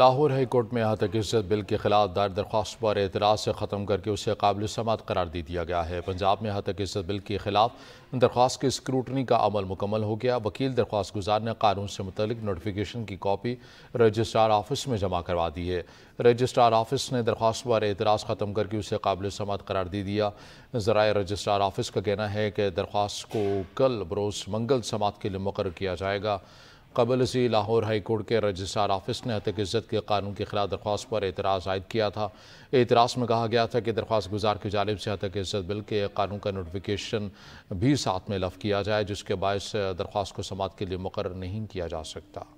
Lahore high court में यहाँ तक इज्जत बिल के खिलाफ दायर दरख्वास्त पर एतराज़ से ख़त्म करके उसे काबिल समात करार दे दिया गया है पंजाब में यहाँ तक इज्जत बिल के खिलाफ दरख्वास्त की स्क्रूटनी का अमल मुकम्मल हो गया वकील दरख्वास्त गुजार ने कानून से मुतलिक नोटिफिकेशन की कॉपी रजिस्ट्रार ऑफिस में जमा करवा दी है रजिस्ट्रार ऑफिस ने दरख्वास्त पर एतराज़ ख़त्म करके उसे काबिल समात करार दे दिया ज़रा रजिस्ट्रार ऑफिस का कहना है कि दरख्वास्त को कल बरोज़ मंगल समात के लिए मुकर किया जाएगा कबल से लाहौर हाई कोर्ट के रजिस्ट्रार ऑफिस ने हतक इज़्ज़त के कानून के खिलाफ दरख्वास पर एतराज़ आयद किया था एतराज़ में कहा गया था कि दरख्वास्त गुजार की जानब से हतक इज़्ज़त बिल के कानून का नोटिफिकेशन भी साथ में लफ किया जाए जिसके बायस दरख्वास्त को समात के लिए मुकर नहीं किया जा सकता